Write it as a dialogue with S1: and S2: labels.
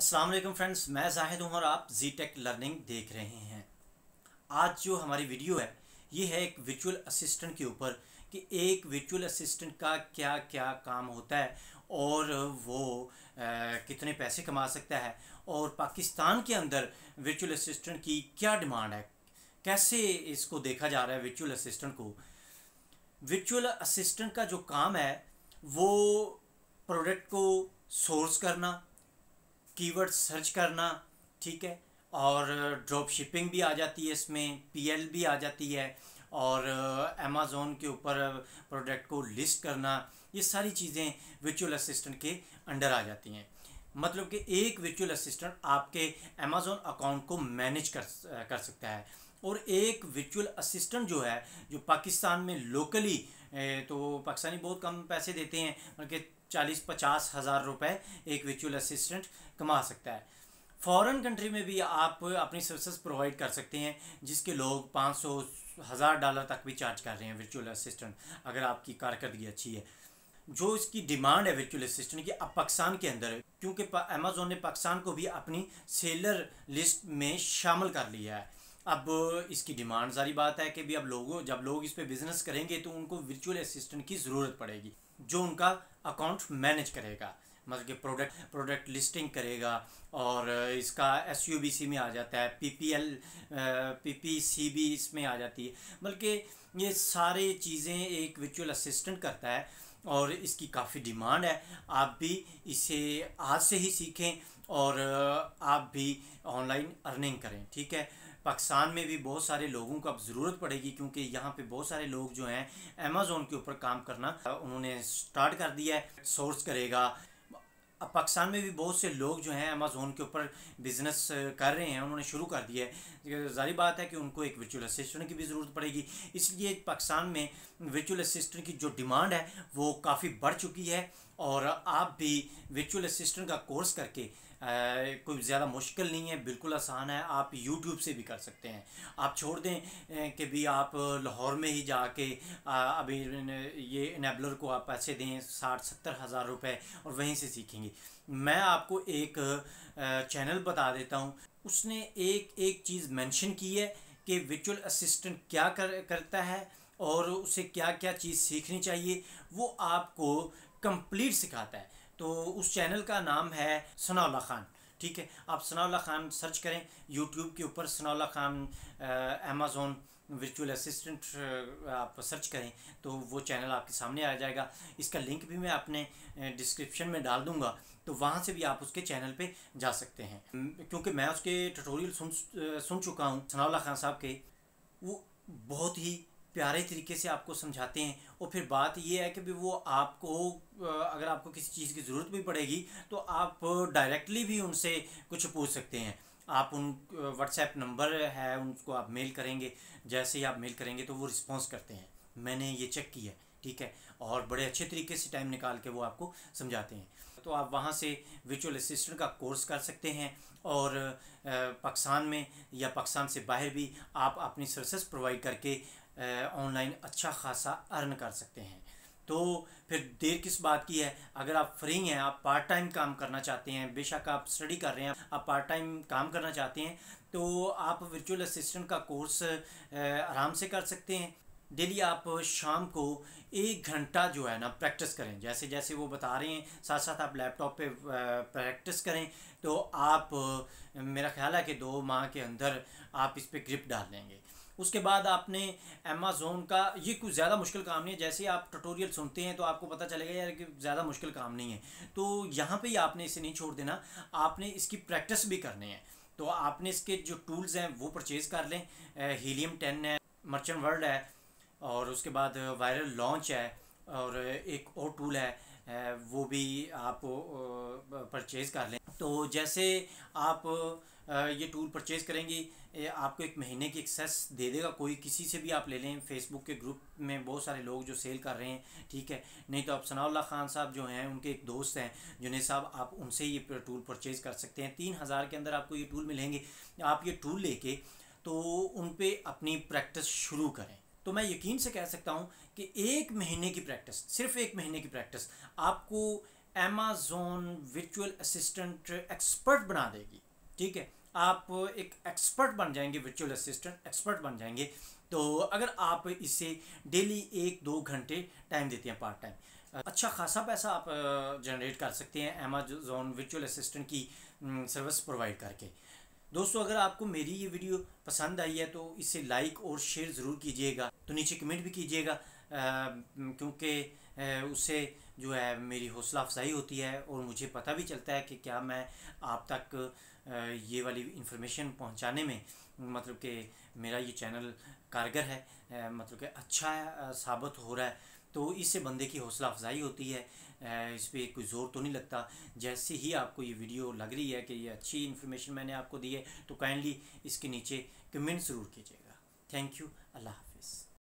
S1: Aslam friends मैं जाहिद हूँ और आप जी टेक लर्निंग देख रहे हैं आज जो हमारी वीडियो है ये है एक वर्चुअल असिस्टेंट के ऊपर कि एक वर्चुअल असिस्टेंट का क्या क्या काम होता है और वो आ, कितने पैसे कमा सकता है और पाकिस्तान के अंदर वर्चुअल असिस्टेंट की क्या डिमांड है कैसे इसको देखा जा रहा है वर्चुअल असिस्टेंट को वर्चुअल असिस्टेंट का जो काम है वो प्रोडक्ट को सोर्स करना कीवर्ड सर्च करना ठीक है और ड्रॉप शिपिंग भी आ जाती है इसमें पीएल भी आ जाती है और अमेज़ोन के ऊपर प्रोडक्ट को लिस्ट करना ये सारी चीज़ें वर्चुअल असिस्टेंट के अंडर आ जाती हैं मतलब कि एक विचुअल असिस्टेंट आपके अमेज़ोन अकाउंट को मैनेज कर कर सकता है और एक विचुअल असिस्टेंट जो है जो पाकिस्तान में लोकली तो पाकिस्तानी बहुत कम पैसे देते हैं बल्कि चालीस पचास हज़ार रुपये एक विचुअल असिस्टेंट कमा सकता है फ़ॉरन कंट्री में भी आप अपनी सर्विसेज प्रोवाइड कर सकते हैं जिसके लोग पाँच सौ हज़ार डॉलर तक भी चार्ज कर रहे हैं विचुअल असिस्टेंट अगर आपकी कारकर्दगी अच्छी है जो इसकी डिमांड है विचुअल असिस्टेंट की अब पाकिस्तान के अंदर क्योंकि अमेजोन ने पाकिस्तान को भी अपनी सेलर लिस्ट में शामिल कर लिया है अब इसकी डिमांड सारी बात है कि भी अब लोगों जब लोग इस पर बिज़नेस करेंगे तो उनको वर्चुअल असिस्टेंट की ज़रूरत पड़ेगी जो उनका अकाउंट मैनेज करेगा मतलब कि प्रोडक्ट प्रोडक्ट लिस्टिंग करेगा और इसका एस यू बी सी में आ जाता है P P L P P C B इसमें आ जाती है बल्कि मतलब ये सारे चीज़ें एक वर्चुअल असिस्टेंट करता है और इसकी काफ़ी डिमांड है आप भी इसे आज से ही सीखें और आप भी ऑनलाइन अर्निंग करें ठीक है पाकिस्तान में भी बहुत सारे लोगों को अब ज़रूरत पड़ेगी क्योंकि यहाँ पे बहुत सारे लोग जो हैं अमेज़ोन के ऊपर काम करना उन्होंने स्टार्ट कर दिया है सोर्स करेगा अब पाकिस्तान में भी बहुत से लोग जो हैं अमेज़ोन के ऊपर बिज़नेस कर रहे हैं उन्होंने शुरू कर दिया है जारी बात है कि उनको एक वर्चुअल असिस्टेंट की भी ज़रूरत पड़ेगी इसलिए पाकिस्तान में वर्चुअल असिस्टेंट की जो डिमांड है वो काफ़ी बढ़ चुकी है और आप भी वर्चुअल असिस्टेंट का कोर्स करके आ, कोई ज़्यादा मुश्किल नहीं है बिल्कुल आसान है आप यूट्यूब से भी कर सकते हैं आप छोड़ दें कि भी आप लाहौर में ही जाके अभी ये इनेबलर को आप पैसे दें साठ सत्तर हज़ार रुपये और वहीं से सीखेंगे मैं आपको एक चैनल बता देता हूँ उसने एक एक चीज़ मेंशन की है कि वर्चुअल असिस्टेंट क्या कर करता है और उसे क्या क्या चीज़ सीखनी चाहिए वो आपको कंप्लीट सिखाता है तो उस चैनल का नाम है सनाउल्ला खान ठीक है आप सनाउल्ला खान सर्च करें यूट्यूब के ऊपर Sanaullah Khan Amazon virtual assistant आप सर्च करें तो वो चैनल आपके सामने आ जाएगा इसका लिंक भी मैं अपने डिस्क्रिप्शन में डाल दूंगा तो वहाँ से भी आप उसके चैनल पे जा सकते हैं क्योंकि मैं उसके ट्यूटोरियल सुन सुन चुका हूँ सनाउल्ला खान साहब के वो बहुत ही प्यारे तरीके से आपको समझाते हैं और फिर बात यह है कि वो आपको अगर आपको किसी चीज़ की ज़रूरत भी पड़ेगी तो आप डायरेक्टली भी उनसे कुछ पूछ सकते हैं आप उन व्हाट्सएप नंबर है उनको आप मेल करेंगे जैसे ही आप मेल करेंगे तो वो रिस्पॉन्स करते हैं मैंने ये चेक किया ठीक है और बड़े अच्छे तरीके से टाइम निकाल के वो आपको समझाते हैं तो आप वहाँ से विचुअल असिस्टेंट का कोर्स कर सकते हैं और पाकिस्तान में या पाकिस्तान से बाहर भी आप अपनी सर्विसेज प्रोवाइड करके ऑनलाइन अच्छा खासा अर्न कर सकते हैं तो फिर देर किस बात की है अगर आप फ्री हैं आप पार्ट टाइम काम करना चाहते हैं बेशक आप स्टडी कर रहे हैं आप पार्ट टाइम काम करना चाहते हैं तो आप वर्चुअल असिस्टेंट का कोर्स आराम से कर सकते हैं डेली आप शाम को एक घंटा जो है ना प्रैक्टिस करें जैसे जैसे वो बता रहे हैं साथ साथ आप लैपटॉप पे प्रैक्टिस करें तो आप मेरा ख्याल है कि दो माह के अंदर आप इस पर ग्रिप डाल लेंगे उसके बाद आपने अमेजोन का ये कुछ ज़्यादा मुश्किल काम नहीं है जैसे आप ट्यूटोरियल सुनते हैं तो आपको पता चलेगा यार कि ज़्यादा मुश्किल काम नहीं है तो यहाँ पे ही आपने इसे नहीं छोड़ देना आपने इसकी प्रैक्टिस भी करनी है तो आपने इसके जो टूल्स हैं वो परचेज़ कर लें हीलियम टेन है मर्चेंट वर्ल्ड है और उसके बाद वायरल लॉन्च है और एक और टूल है वो भी आप परचेज़ कर लें तो जैसे आप ये टूल परचेज़ करेंगे आपको एक महीने की एक्सेस दे देगा कोई किसी से भी आप ले लें फेसबुक के ग्रुप में बहुत सारे लोग जो सेल कर रहे हैं ठीक है नहीं तो आप सनाउल्ला खान साहब जो हैं उनके एक दोस्त हैं जुनेद साहब आप उनसे ये टूल परचेज़ कर सकते हैं तीन हज़ार के अंदर आपको ये टूल मिलेंगे आप ये टूल लेके तो उन पर अपनी प्रैक्टिस शुरू करें तो मैं यकीन से कह सकता हूँ कि एक महीने की प्रैक्टिस सिर्फ एक महीने की प्रैक्टिस आपको एमाज़ोन वर्चुअल असिस्टेंट एक्सपर्ट बना देगी ठीक है आप एक एक्सपर्ट बन जाएंगे वर्चुअल असिस्टेंट एक्सपर्ट बन जाएंगे तो अगर आप इसे डेली एक दो घंटे टाइम देते हैं पार्ट टाइम अच्छा खासा पैसा आप जनरेट कर सकते हैं अमेजोन वर्चुअल असिस्टेंट की सर्विस प्रोवाइड करके दोस्तों अगर आपको मेरी ये वीडियो पसंद आई है तो इसे लाइक और शेयर ज़रूर कीजिएगा तो नीचे कमेंट भी कीजिएगा क्योंकि उससे जो है मेरी हौसला अफजाई होती है और मुझे पता भी चलता है कि क्या मैं आप तक ये वाली इन्फॉर्मेशन पहुंचाने में मतलब कि मेरा ये चैनल कारगर है मतलब कि अच्छा साबित हो रहा है तो इससे बंदे की हौसला अफजाई होती है इस पर कोई ज़ोर तो नहीं लगता जैसे ही आपको ये वीडियो लग रही है कि ये अच्छी इन्फॉर्मेशन मैंने आपको दी है तो काइंडली इसके नीचे कमेंट ज़रूर कीजिएगा थैंक यू अल्लाह